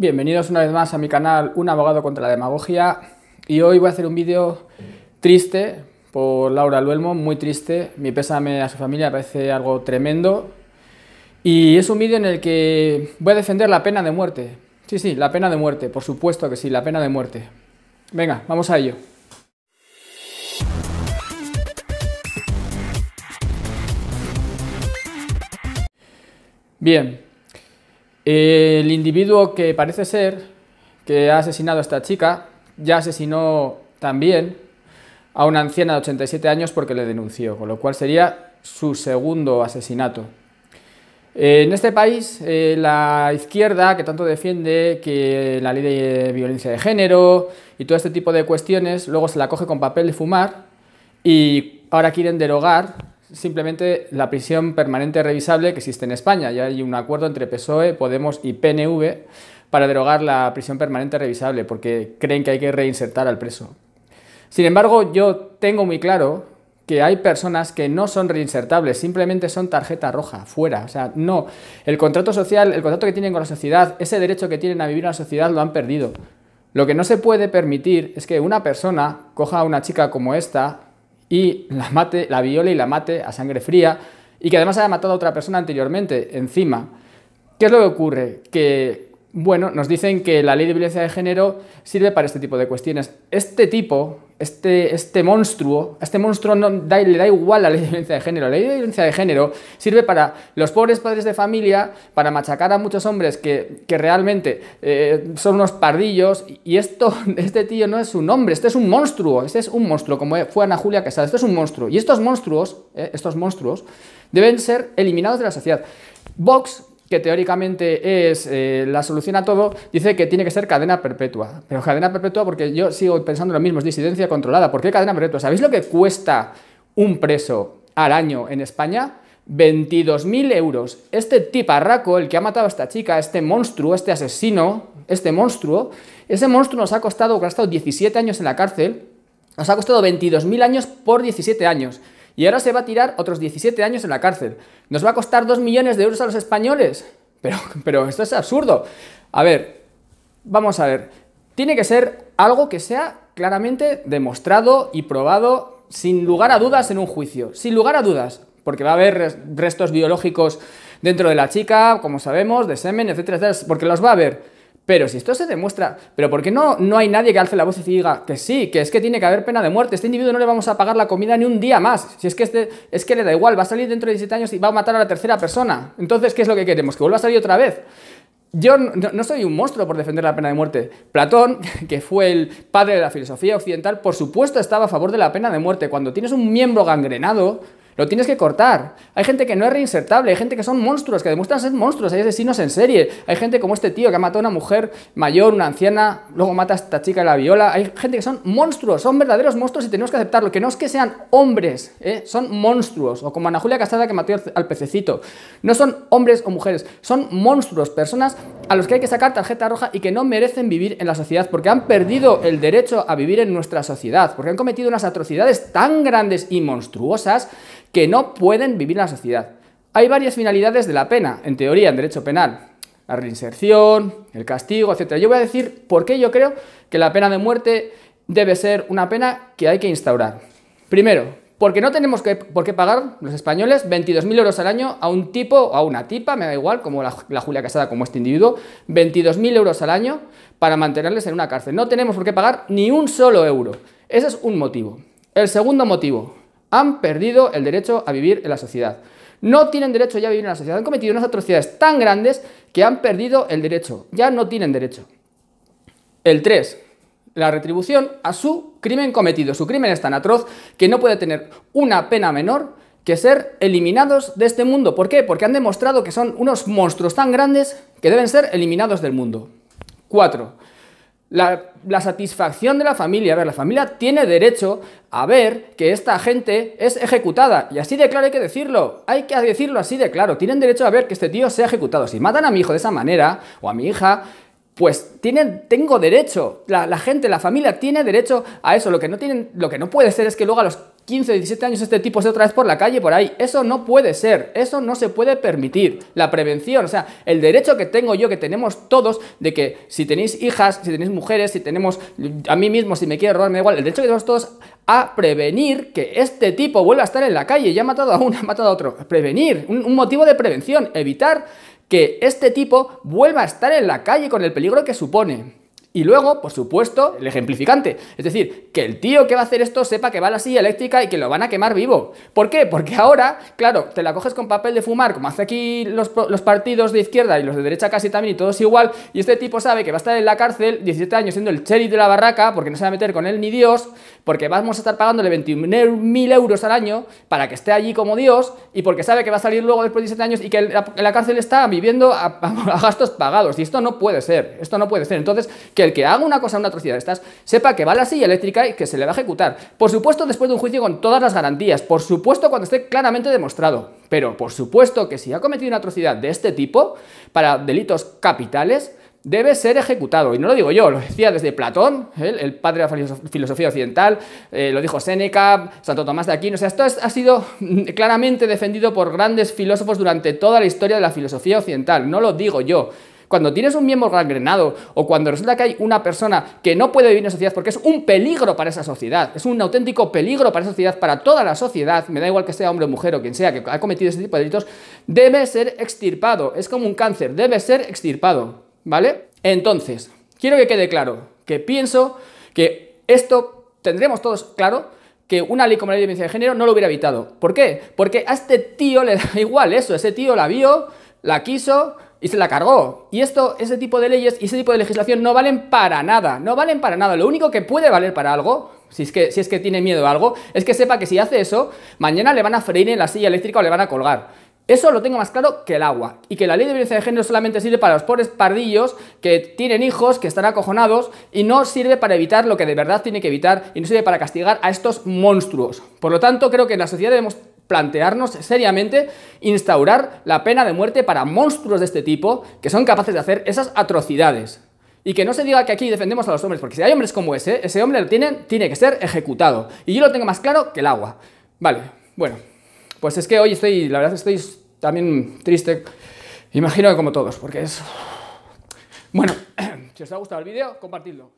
Bienvenidos una vez más a mi canal Un abogado contra la demagogia y hoy voy a hacer un vídeo triste por Laura Luelmo, muy triste, mi pésame a su familia, parece algo tremendo y es un vídeo en el que voy a defender la pena de muerte, sí, sí, la pena de muerte, por supuesto que sí, la pena de muerte. Venga, vamos a ello. Bien, el individuo que parece ser que ha asesinado a esta chica ya asesinó también a una anciana de 87 años porque le denunció, con lo cual sería su segundo asesinato. En este país, eh, la izquierda, que tanto defiende que la ley de violencia de género y todo este tipo de cuestiones, luego se la coge con papel de fumar y ahora quieren derogar simplemente la prisión permanente revisable que existe en España. Ya hay un acuerdo entre PSOE, Podemos y PNV para derogar la prisión permanente revisable, porque creen que hay que reinsertar al preso. Sin embargo, yo tengo muy claro que hay personas que no son reinsertables, simplemente son tarjeta roja, fuera. O sea, no, el contrato social, el contrato que tienen con la sociedad, ese derecho que tienen a vivir en la sociedad lo han perdido. Lo que no se puede permitir es que una persona coja a una chica como esta, y la, mate, la viole y la mate a sangre fría y que además haya matado a otra persona anteriormente encima. ¿Qué es lo que ocurre? Que bueno, nos dicen que la ley de violencia de género sirve para este tipo de cuestiones. Este tipo, este, este monstruo, este monstruo no le da igual la ley de violencia de género. La ley de violencia de género sirve para los pobres padres de familia, para machacar a muchos hombres que, realmente eh, son unos pardillos. Y esto, este tío no es un hombre, este es un monstruo, este es un monstruo, como fue Ana Julia Quesada, este es un monstruo. Y estos monstruos, eh, estos monstruos, deben ser eliminados de la sociedad. Vox que teóricamente es eh, la solución a todo, dice que tiene que ser cadena perpetua. Pero cadena perpetua porque yo sigo pensando lo mismo, es disidencia controlada. ¿Por qué cadena perpetua? ¿Sabéis lo que cuesta un preso al año en España? 22.000 euros. Este tiparraco, el que ha matado a esta chica, este monstruo, este asesino, este monstruo, ese monstruo nos ha costado, ha estado 17 años en la cárcel, nos ha costado 22.000 años por 17 años y ahora se va a tirar otros 17 años en la cárcel. Nos va a costar 2 millones de euros a los españoles. Pero, pero esto es absurdo. A ver, vamos a ver. Tiene que ser algo que sea claramente demostrado y probado sin lugar a dudas en un juicio. Sin lugar a dudas. Porque va a haber restos biológicos dentro de la chica, como sabemos, de semen, etcétera, porque los va a haber. Pero si esto se demuestra, pero ¿por qué no, no hay nadie que alce la voz y diga que sí, que es que tiene que haber pena de muerte? Este individuo no le vamos a pagar la comida ni un día más. Si es que este, es que le da igual, va a salir dentro de 17 años y va a matar a la tercera persona. Entonces, ¿qué es lo que queremos? ¿Que vuelva a salir otra vez? Yo no, soy un monstruo por defender la pena de muerte. Platón, que fue el padre de la filosofía occidental, por supuesto estaba a favor de la pena de muerte. Cuando tienes un miembro gangrenado, lo tienes que cortar. Hay gente que no es reinsertable, hay gente que son monstruos, que demuestran ser monstruos, hay asesinos en serie. Hay gente como este tío que ha matado a una mujer mayor, una anciana, luego mata a esta chica de la viola. Hay gente que son monstruos, son verdaderos monstruos y tenemos que aceptarlo. Que no es que sean hombres, ¿eh? son monstruos. O como Ana Julia Castada que mató al pececito. No son hombres o mujeres, son monstruos, personas a los que hay que sacar tarjeta roja y que no merecen vivir en la sociedad porque han perdido el derecho a vivir en nuestra sociedad, porque han cometido unas atrocidades tan grandes y monstruosas que no pueden vivir en la sociedad. Hay varias finalidades de la pena, en teoría, en derecho penal. La reinserción, el castigo, etcétera. Yo voy a decir por qué yo creo que la pena de muerte debe ser una pena que hay que instaurar. Primero, porque no tenemos que, por qué pagar los españoles 22.000 euros al año a un tipo o a una tipa, me da igual, como la, la Julia Casada, como este individuo, 22.000 euros al año para mantenerles en una cárcel. No tenemos por qué pagar ni un solo euro. Ese es un motivo. El segundo motivo, han perdido el derecho a vivir en la sociedad. No tienen derecho ya a vivir en la sociedad. Han cometido unas atrocidades tan grandes que han perdido el derecho. Ya no tienen derecho. El 3. La retribución a su crimen cometido. Su crimen es tan atroz que no puede tener una pena menor que ser eliminados de este mundo. ¿Por qué? Porque han demostrado que son unos monstruos tan grandes que deben ser eliminados del mundo. 4. La, satisfacción de la familia. A ver, la familia tiene derecho a ver que esta gente es ejecutada. Y así de claro hay que decirlo. Hay que decirlo así de claro. Tienen derecho a ver que este tío sea ejecutado. Si matan a mi hijo de esa manera, o a mi hija, pues tienen, tengo derecho. La, gente, la familia tiene derecho a eso. Lo que, no tienen, lo que no puede ser es que luego a los 15, 17 años este tipo se otra vez por la calle por ahí. Eso no puede ser, eso no se puede permitir. La prevención, o sea, el derecho que tengo yo, que tenemos todos, de que si tenéis hijas, si tenéis mujeres, si tenemos a mí mismo, si me quiere robarme, da igual, el derecho que tenemos todos a prevenir que este tipo vuelva a estar en la calle, ya ha matado a uno, ha matado a otro. Prevenir, un motivo de prevención, evitar que este tipo vuelva a estar en la calle con el peligro que supone. Y luego, por supuesto, el ejemplificante. Es decir, que el tío que va a hacer esto sepa que va a la silla eléctrica y que lo van a quemar vivo. ¿Por qué? Porque ahora, claro, te la coges con papel de fumar, como hace aquí los, partidos de izquierda y los de derecha casi también, y todos igual. Y este tipo sabe que va a estar en la cárcel 17 años siendo el cherry de la barraca, porque no se va a meter con él ni Dios, porque vamos a estar pagándole 21.000 euros al año para que esté allí como Dios, y porque sabe que va a salir luego después de 17 años y que en la, cárcel está viviendo a, a gastos pagados. Y esto no puede ser, esto no puede ser. Entonces, que que haga una cosa, una atrocidad de estas, sepa que va a la silla eléctrica y que se le va a ejecutar. Por supuesto, después de un juicio con todas las garantías, por supuesto, cuando esté claramente demostrado. Pero por supuesto que si ha cometido una atrocidad de este tipo, para delitos capitales, debe ser ejecutado. Y no lo digo yo, lo decía desde Platón, el padre de la filosofía occidental, eh, lo dijo Séneca, Santo Tomás de Aquino. O sea, esto ha sido mm, claramente defendido por grandes filósofos durante toda la historia de la filosofía occidental. No lo digo yo. Cuando tienes un miembro gangrenado o cuando resulta que hay una persona que no puede vivir en sociedad porque es un peligro para esa sociedad, es un auténtico peligro para esa sociedad, para toda la sociedad, me da igual que sea hombre o mujer o quien sea que ha cometido ese tipo de delitos, debe ser extirpado. Es como un cáncer, debe ser extirpado. ¿Vale? Entonces, quiero que quede claro que pienso que esto tendremos todos claro que una ley como la ley de de género no lo hubiera evitado. ¿Por qué? Porque a este tío le da igual eso, ese tío la vio, la quiso, y se la cargó. Y esto, ese tipo de leyes y ese tipo de legislación no valen para nada, no valen para nada. Lo único que puede valer para algo, si es que, si es que tiene miedo a algo, es que sepa que si hace eso, mañana le van a freír en la silla eléctrica o le van a colgar. Eso lo tengo más claro que el agua. Y que la ley de violencia de género solamente sirve para los pobres pardillos que tienen hijos, que están acojonados, y no sirve para evitar lo que de verdad tiene que evitar, y no sirve para castigar a estos monstruos. Por lo tanto, creo que en la sociedad debemos plantearnos seriamente instaurar la pena de muerte para monstruos de este tipo que son capaces de hacer esas atrocidades. Y que no se diga que aquí defendemos a los hombres, porque si hay hombres como ese, ese hombre lo tiene, tiene que ser ejecutado. Y yo lo tengo más claro que el agua. Vale, bueno, pues es que hoy estoy, la verdad estoy también triste, imagino que como todos, porque es... Bueno, si os ha gustado el vídeo, compartidlo.